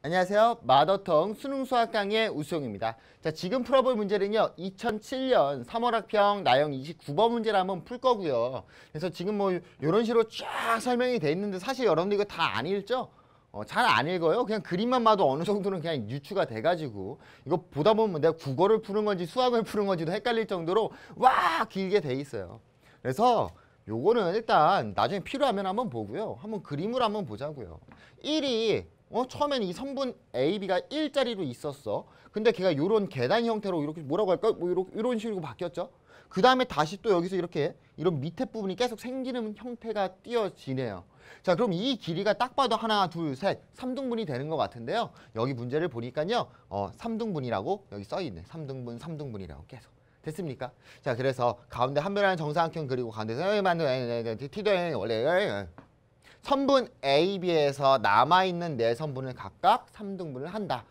안녕하세요. 마더텅 수능 수학 강의 우수영입니다. 자, 지금 풀어볼 문제는요. 2007년 3월 학평 나영 29번 문제를 한번 풀 거고요. 그래서 지금 뭐 이런 식으로 쫙 설명이 돼 있는데 사실 여러분들 이거 다 안 읽죠? 어, 잘 안 읽어요. 그냥 그림만 봐도 어느 정도는 그냥 유추가 돼가지고 이거 보다 보면 내가 국어를 푸는 건지 수학을 푸는 건지도 헷갈릴 정도로 와 길게 돼 있어요. 그래서 요거는 일단 나중에 필요하면 한번 보고요. 한번 그림을 한번 보자고요. 1이 어? 처음에는이 성분 AB가 1자리로 있었어. 근데 걔가 이런 계단 형태로 이렇게 뭐라고 할까? 뭐 이렇게 이런 식으로 바뀌었죠. 그 다음에 다시 또 여기서 이렇게 이런 밑에 부분이 계속 생기는 형태가 띄어지네요. 자 그럼 이 길이가 딱 봐도 하나 둘셋 3등분이 되는 것 같은데요. 여기 문제를 보니까요. 어, 3등분이라고 여기 써있네. 3등분 3등분이라고 계속. 됐습니까? 자 그래서 가운데 한 변하는 정사각형 그리고 가운데 서 맞는 티도 원래 선분 A, B에서 남아있는 네 선분을 각각 3등분을 한다.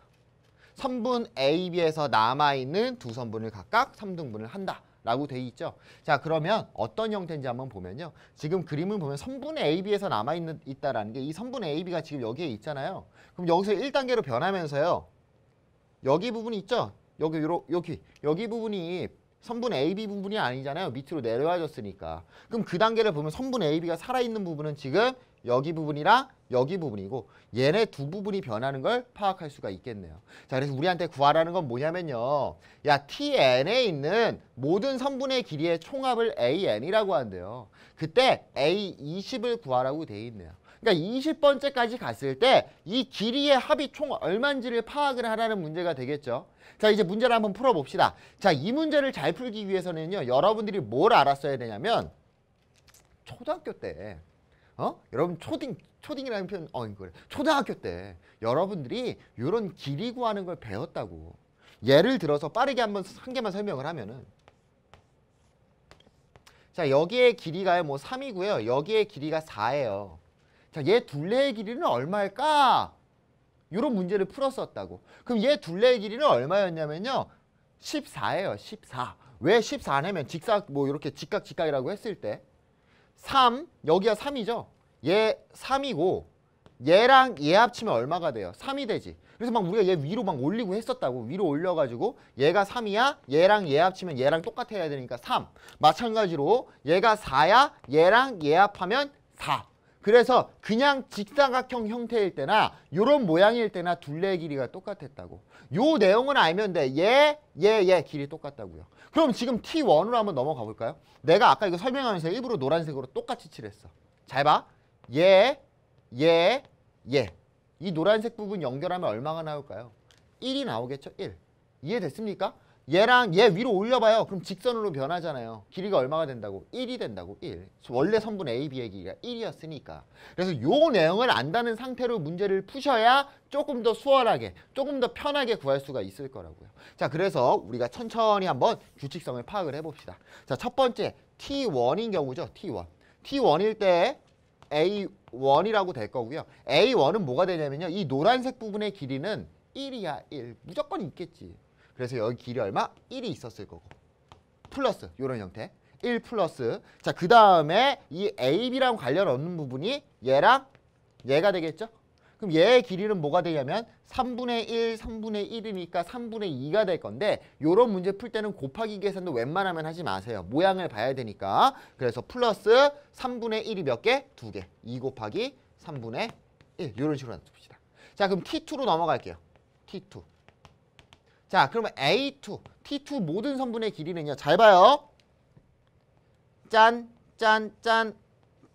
선분 A, B에서 남아있는 두 선분을 각각 3등분을 한다. 라고 돼 있죠. 자 그러면 어떤 형태인지 한번 보면요. 지금 그림을 보면 선분 AB에서 남아있는 있다라는 게 이 선분 AB가 지금 여기에 있잖아요. 그럼 여기서 1단계로 변하면서요. 여기 부분이 있죠. 여기 요러, 여기 여기 부분이 선분 AB 부분이 아니잖아요. 밑으로 내려와졌으니까. 그럼 그 단계를 보면 선분 AB가 살아있는 부분은 지금 여기 부분이랑 여기 부분이고 얘네 두 부분이 변하는 걸 파악할 수가 있겠네요. 자, 그래서 우리한테 구하라는 건 뭐냐면요. 야, TN에 있는 모든 선분의 길이의 총합을 AN이라고 한대요. 그때 A20을 구하라고 돼 있네요. 그러니까 20번째까지 갔을 때 이 길이의 합이 총 얼마인지를 파악을 하라는 문제가 되겠죠. 자 이제 문제를 한번 풀어봅시다. 자 이 문제를 잘 풀기 위해서는요. 여러분들이 뭘 알았어야 되냐면 초등학교 때 어? 여러분 초딩 초딩이라는 표현 어 이거 초등학교 때 여러분들이 이런 길이 구하는 걸 배웠다고 예를 들어서 빠르게 한번 한 개만 설명을 하면은 자 여기에 길이가 뭐 3이고요 여기에 길이가 4예요 자, 얘 둘레의 길이는 얼마일까? 이런 문제를 풀었었다고. 그럼 얘 둘레의 길이는 얼마였냐면요. 14예요. 14. 왜 14냐면 직각 뭐 이렇게 직각 직각이라고 했을 때 3, 여기가 3이죠. 얘 3이고 얘랑 얘 합치면 얼마가 돼요? 3이 되지. 그래서 막 우리가 얘 위로 막 올리고 했었다고. 위로 올려가지고 얘가 3이야. 얘랑 얘 합치면 얘랑 똑같아야 되니까 3. 마찬가지로 얘가 4야. 얘랑 얘 합하면 4. 그래서 그냥 직사각형 형태일 때나 요런 모양일 때나 둘레의 길이가 똑같았다고. 요 내용은 알면 돼. 얘, 얘, 얘 길이 똑같다고요. 그럼 지금 T1으로 한번 넘어가 볼까요? 내가 아까 이거 설명하면서 일부러 노란색으로 똑같이 칠했어. 잘 봐. 얘, 얘, 얘. 이 노란색 부분 연결하면 얼마가 나올까요? 1이 나오겠죠? 1. 이해됐습니까? 얘랑 얘 위로 올려봐요. 그럼 직선으로 변하잖아요. 길이가 얼마가 된다고? 1이 된다고. 1. 원래 선분 A, B의 길이가 1이었으니까. 그래서 요 내용을 안다는 상태로 문제를 푸셔야 조금 더 수월하게, 조금 더 편하게 구할 수가 있을 거라고요. 자, 그래서 우리가 천천히 한번 규칙성을 파악을 해봅시다. 자, 첫 번째 T1인 경우죠. T1. T1일 때 A1이라고 될 거고요. A1은 뭐가 되냐면요. 이 노란색 부분의 길이는 1이야, 1. 무조건 있겠지. 그래서 여기 길이 얼마? 1이 있었을 거고. 플러스 이런 형태. 1 플러스. 자, 그 다음에 이 AB랑 관련 없는 부분이 얘랑 얘가 되겠죠? 그럼 얘의 길이는 뭐가 되냐면 3분의 1, 3분의 1이니까 3분의 2가 될 건데 이런 문제 풀 때는 곱하기 계산도 웬만하면 하지 마세요. 모양을 봐야 되니까. 그래서 플러스 3분의 1이 몇 개? 두 개. 2 곱하기 3분의 1. 이런 식으로 놔둡시다. 자, 그럼 T2로 넘어갈게요. T2. 자, 그러면 A2, T2 모든 선분의 길이는요. 잘 봐요. 짠, 짠, 짠,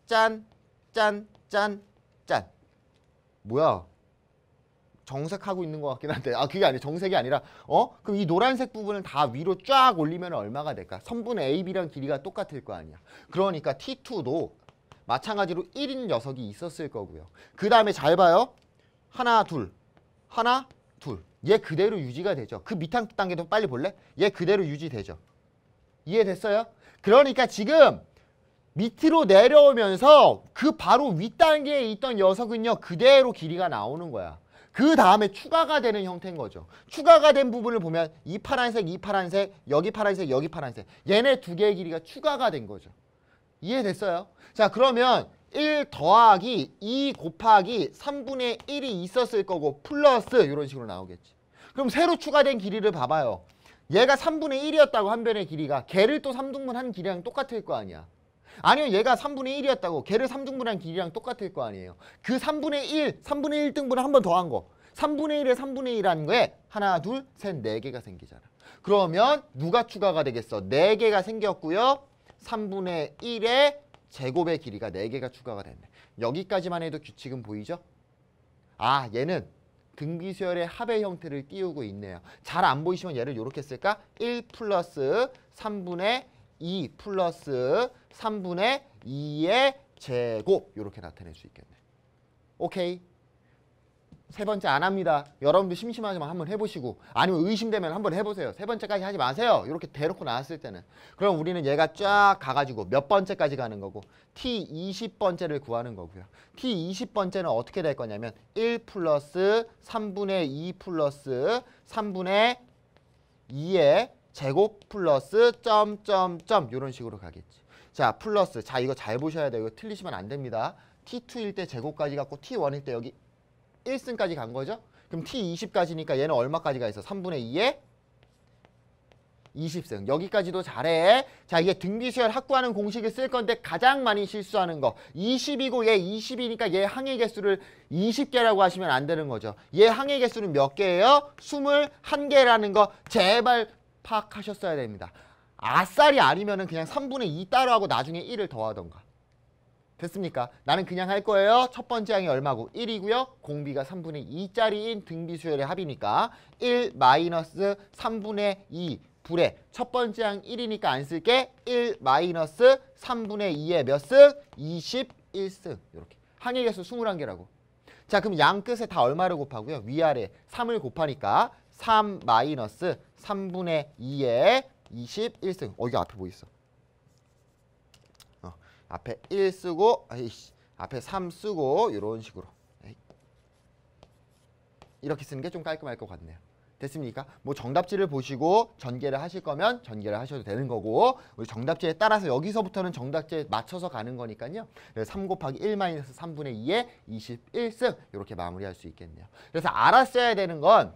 짠, 짠, 짠, 짠. 뭐야? 정색하고 있는 것 같긴 한데 아 그게 아니 정색이 아니라 어? 그럼 이 노란색 부분을 다 위로 쫙 올리면 얼마가 될까? 선분 AB랑 길이가 똑같을 거 아니야. 그러니까 T2도 마찬가지로 1인 녀석이 있었을 거고요. 그 다음에 잘 봐요. 하나, 둘. 하나, 둘. 얘 그대로 유지가 되죠. 그 밑한 단계도 빨리 볼래? 얘 그대로 유지되죠. 이해됐어요? 그러니까 지금 밑으로 내려오면서 그 바로 윗단계에 있던 녀석은요. 그대로 길이가 나오는 거야. 그 다음에 추가가 되는 형태인 거죠. 추가가 된 부분을 보면 이 파란색, 이 파란색, 여기 파란색, 여기 파란색 얘네 두 개의 길이가 추가가 된 거죠. 이해됐어요? 자 그러면 1 더하기 2 곱하기 3분의 1이 있었을 거고 플러스 이런 식으로 나오겠지. 그럼 새로 추가된 길이를 봐봐요. 얘가 3분의 1이었다고 한 변의 길이가 걔를 또 3등분한 길이랑 똑같을 거 아니야. 아니요 얘가 3분의 1이었다고 걔를 3등분한 길이랑 똑같을 거 아니에요. 그 3분의 1, 3분의 1 등분을 한 번더한 거. 3분의 1에 3분의 1하는 거에 하나, 둘, 셋, 네 개가 생기잖아. 그러면 누가 추가가 되겠어? 네 개가 생겼고요. 3분의 1에 제곱의 길이가 4개가 추가가 됐네. 여기까지만 해도 규칙은 보이죠? 아 얘는 등비수열의 합의 형태를 띄우고 있네요. 잘 안 보이시면 얘를 이렇게 쓸까? 1 플러스 3분의 2 플러스 3분의 2의 제곱 이렇게 나타낼 수 있겠네. 오케이. 세 번째 안 합니다. 여러분도 심심하지만 한번 해보시고 아니면 의심되면 한번 해보세요. 세 번째까지 하지 마세요. 이렇게 대놓고 나왔을 때는 그럼 우리는 얘가 쫙 가가지고 몇 번째까지 가는 거고 t 20번째를 구하는 거고요. t 20번째는 어떻게 될 거냐면 1 플러스 3분의 2 플러스 3분의 2의 제곱 플러스 점점 점 이런 식으로 가겠지. 자 플러스 자 이거 잘 보셔야 돼요. 이거 틀리시면 안 됩니다. t2일 때 제곱까지 갖고 t1일 때 여기 1승까지 간 거죠. 그럼 T20까지니까 얘는 얼마까지가 있어? 3분의 2에 20승. 여기까지도 잘해. 자, 이게 등비수열 확보하는 공식을 쓸 건데 가장 많이 실수하는 거. 20이고 얘 20이니까 얘 항해 개수를 20개라고 하시면 안 되는 거죠. 얘 항해 개수는 몇 개예요? 21개라는 거 제발 파악하셨어야 됩니다. 아싸리 아니면 은 그냥 3분의 2 따로 하고 나중에 1을 더하던가. 됐습니까? 나는 그냥 할 거예요. 첫 번째 항이 얼마고? 1이고요. 공비가 3분의 2짜리인 등비 수열의 합이니까 1 마이너스 3분의 2 불에 첫 번째 항 1이니까 안 쓸게 1 마이너스 3분의 2에몇 승? 21승 이렇게 항의 개수 21개라고 자 그럼 양 끝에 다 얼마를 곱하고요? 위아래 3을 곱하니까 3 마이너스 3분의 2의 21승 어 이게 앞에 보이어 뭐 앞에 1 쓰고 에이씨, 앞에 3 쓰고 이런 식으로 이렇게 쓰는 게 좀 깔끔할 것 같네요. 됐습니까? 뭐 정답지를 보시고 전개를 하실 거면 전개를 하셔도 되는 거고 우리 정답지에 따라서 여기서부터는 정답지에 맞춰서 가는 거니까요. 3 곱하기 1 마이너스 3분의 2에 21승 이렇게 마무리할 수 있겠네요. 그래서 알았어야 되는 건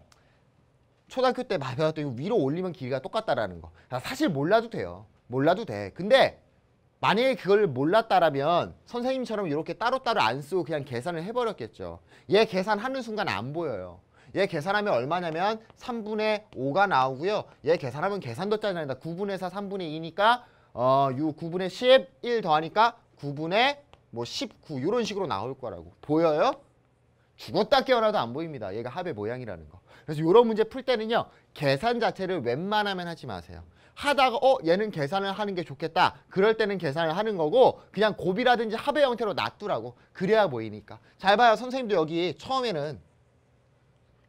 초등학교 때 배웠던 위로 올리면 길이가 똑같다라는 거. 아, 사실 몰라도 돼요. 몰라도 돼. 근데 만약에 그걸 몰랐다라면 선생님처럼 이렇게 따로따로 안 쓰고 그냥 계산을 해버렸겠죠. 얘 계산하는 순간 안 보여요. 얘 계산하면 얼마냐면 3분의 5가 나오고요. 얘 계산하면 계산도 짜증난다. 9분의 4, 3분의 2니까 어, 6, 9분의 11 더하니까 9분의 뭐 19 이런 식으로 나올 거라고. 보여요? 죽었다 깨어나도 안 보입니다. 얘가 합의 모양이라는 거. 그래서 이런 문제 풀 때는요. 계산 자체를 웬만하면 하지 마세요. 하다가 어 얘는 계산을 하는 게 좋겠다. 그럴 때는 계산을 하는 거고 그냥 곱이라든지 합의 형태로 놔두라고. 그래야 보이니까. 잘 봐요. 선생님도 여기 처음에는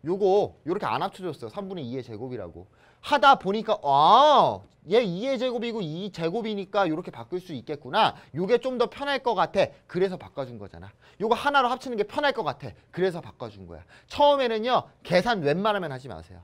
요거 요렇게 안 합쳐줬어요. 3분의 2의 제곱이라고. 하다 보니까 아, 얘 2의 제곱이고 2 제곱이니까 요렇게 바꿀 수 있겠구나. 요게 좀 더 편할 것 같아. 그래서 바꿔준 거잖아. 요거 하나로 합치는 게 편할 것 같아. 그래서 바꿔준 거야. 처음에는요. 계산 웬만하면 하지 마세요.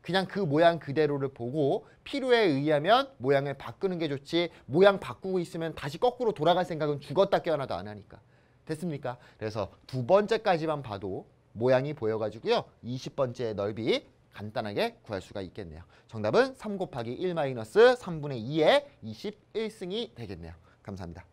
그냥 그 모양 그대로를 보고 필요에 의하면 모양을 바꾸는 게 좋지 모양 바꾸고 있으면 다시 거꾸로 돌아갈 생각은 죽었다 깨어나도 안 하니까 됐습니까? 그래서 두 번째까지만 봐도 모양이 보여가지고요. 20번째 넓이 간단하게 구할 수가 있겠네요. 정답은 3 곱하기 1 마이너스 3분의 2의 21승이 되겠네요. 감사합니다.